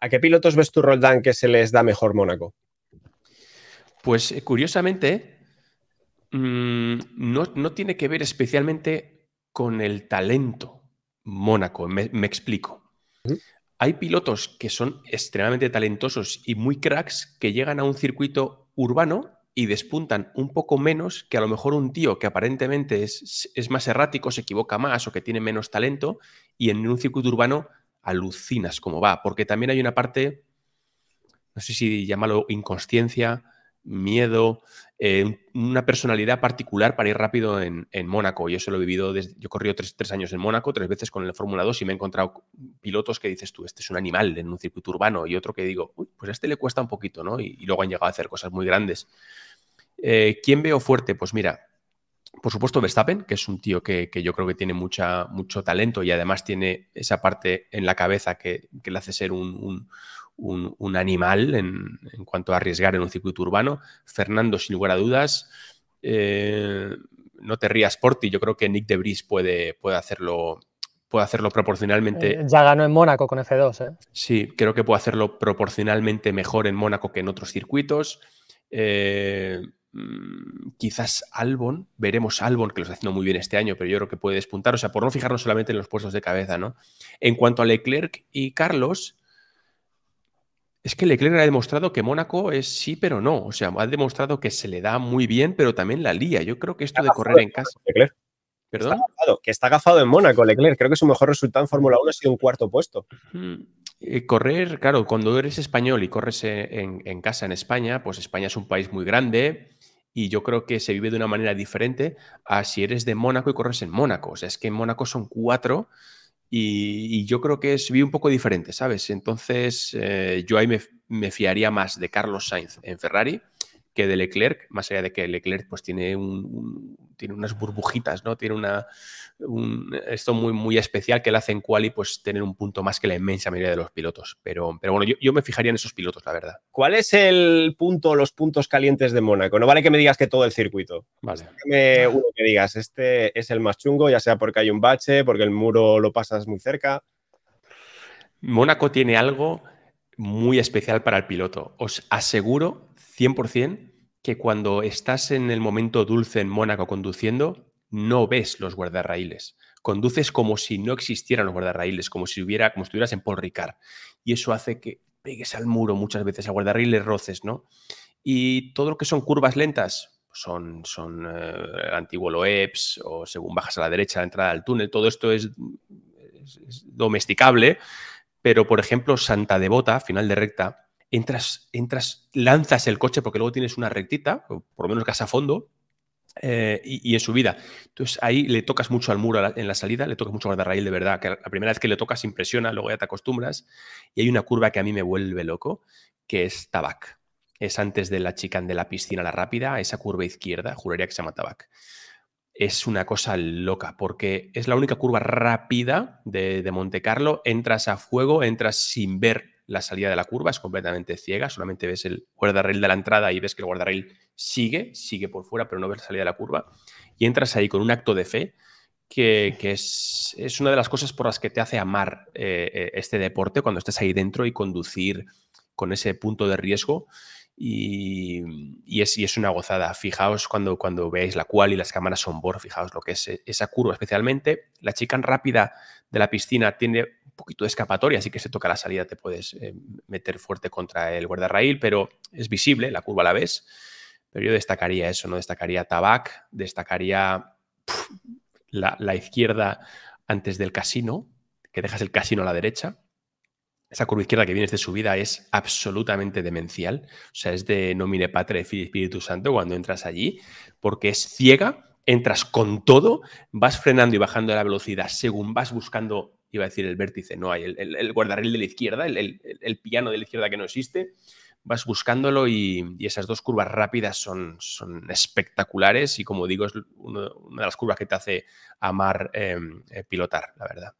¿A qué pilotos ves tú, Roldán, que se les da mejor Mónaco? Pues eh, curiosamente, mm, no, tiene que ver especialmente con el talento Mónaco, me, explico. Hay pilotos que son extremadamente talentosos y muy cracks que llegan a un circuito urbano y despuntan un poco menos que a lo mejor un tío que aparentemente es más errático, se equivoca más o que tiene menos talento y en un circuito urbano alucinas cómo va, porque también hay una parte, no sé si llamarlo inconsciencia, miedo, eh, una personalidad particular para ir rápido en, Mónaco. Yo eso lo he vivido, desde, yo he corrido tres, años en Mónaco, tres veces con el Fórmula 2 y me he encontrado pilotos que dices tú, este es un animal en un circuito urbano y otro que digo, pues a este le cuesta un poquito, ¿no? Y, luego han llegado a hacer cosas muy grandes. Eh, ¿Quién veo fuerte? Pues mira, por supuesto, Verstappen, que es un tío que, yo creo que tiene mucha, mucho talento y además tiene esa parte en la cabeza que, le hace ser un, animal en, cuanto a arriesgar en un circuito urbano. Fernando, sin lugar a dudas. Eh, no te rías, Porti. Yo creo que Nick de Bris puede, puede hacerlo puede hacerlo proporcionalmente. Eh, ya ganó en Mónaco con F2, ¿eh? Sí, creo que puede hacerlo proporcionalmente mejor en Mónaco que en otros circuitos. Eh, Mm, quizás Albon, veremos Albon, que lo está haciendo muy bien este año, pero yo creo que puede despuntar, o sea, por no fijarnos solamente en los puestos de cabeza, ¿no? En cuanto a Leclerc y Carlos, es que Leclerc ha demostrado que Mónaco es sí, pero no, o sea, ha demostrado que se le da muy bien, pero también la lía. Yo creo que esto de correr en casa... ¿Perdón? que está agafado en Mónaco, Leclerc. Creo que su mejor resultado en Fórmula 1 ha sido un cuarto puesto. Eh, correr, claro, cuando eres español y corres en, casa en España, pues España es un país muy grande y yo creo que se vive de una manera diferente a si eres de Mónaco y corres en Mónaco. O sea, es que en Mónaco son cuatro y, yo creo que es vive un poco diferente, ¿sabes? Entonces, eh, yo ahí me, fiaría más de Carlos Sainz en Ferrari de Leclerc, más allá de que Leclerc pues tiene, tiene unas burbujitas, ¿no? Tiene una, un, esto muy, muy especial que le hacen en quali pues tener un punto más que la inmensa mayoría de los pilotos. Pero, pero bueno, yo, me fijaría en esos pilotos, la verdad. ¿Cuál es el punto, los puntos calientes de Mónaco? No vale que me digas que todo el circuito. Vale. Dame uno que digas, este es el más chungo, ya sea porque hay un bache, porque el muro lo pasas muy cerca. Mónaco tiene algo muy especial para el piloto. Os aseguro 100% que cuando estás en el momento dulce en Mónaco conduciendo, no ves los guardarraíles. Conduces como si no existieran los guardarraíles, como si hubiera, como estuvieras en Pol Ricard. Y eso hace que pegues al muro muchas veces, a guardarraíles roces, ¿no? Y todo lo que son curvas lentas, son, son eh, antiguo Loeps, o según bajas a la derecha, la entrada al túnel, todo esto es domesticable. Pero, por ejemplo, Santa Devota, final de recta, entras, entras, lanzas el coche porque luego tienes una rectita, por lo menos casa a fondo, eh, y, y, en subida. Entonces ahí le tocas mucho al muro en la salida, le tocas mucho al guardarrail de verdad, que la primera vez que le tocas impresiona, luego ya te acostumbras. Y hay una curva que a mí me vuelve loco, que es Tabac. Es antes de la chicane de la piscina, la rápida, esa curva izquierda, juraría que se llama Tabac. Es una cosa loca, porque es la única curva rápida de, de Monte Carlo, entras a fuego, entras sin ver la salida de la curva, es completamente ciega, solamente ves el guardarrail de la entrada y ves que el guardarrail sigue, sigue por fuera, pero no ves la salida de la curva, y entras ahí con un acto de fe que, es, una de las cosas por las que te hace amar eh, eh, este deporte cuando estás ahí dentro y conducir con ese punto de riesgo. Y, y, es, una gozada. Fijaos cuando, cuando veáis la cual y las cámaras son bor, fijaos lo que es eh, esa curva especialmente. La chica rápida de la piscina tiene poquito de escapatoria, así que se toca la salida, te puedes eh, meter fuerte contra el guardarraíl, pero es visible, la curva la ves. Pero yo destacaría eso, ¿no? Destacaría Tabac, destacaría la, izquierda antes del casino, que dejas el casino a la derecha. Esa curva izquierda que vienes de subida es absolutamente demencial. O sea, es de nomine patria y espíritu santo cuando entras allí, porque es ciega, entras con todo, vas frenando y bajando la velocidad según vas buscando iba a decir el vértice, no hay, el, el, guardarril de la izquierda, el, piano de la izquierda que no existe. Vas buscándolo y, esas dos curvas rápidas son, son, espectaculares y como digo, es una de las curvas que te hace amar em, eh, pilotar, la verdad.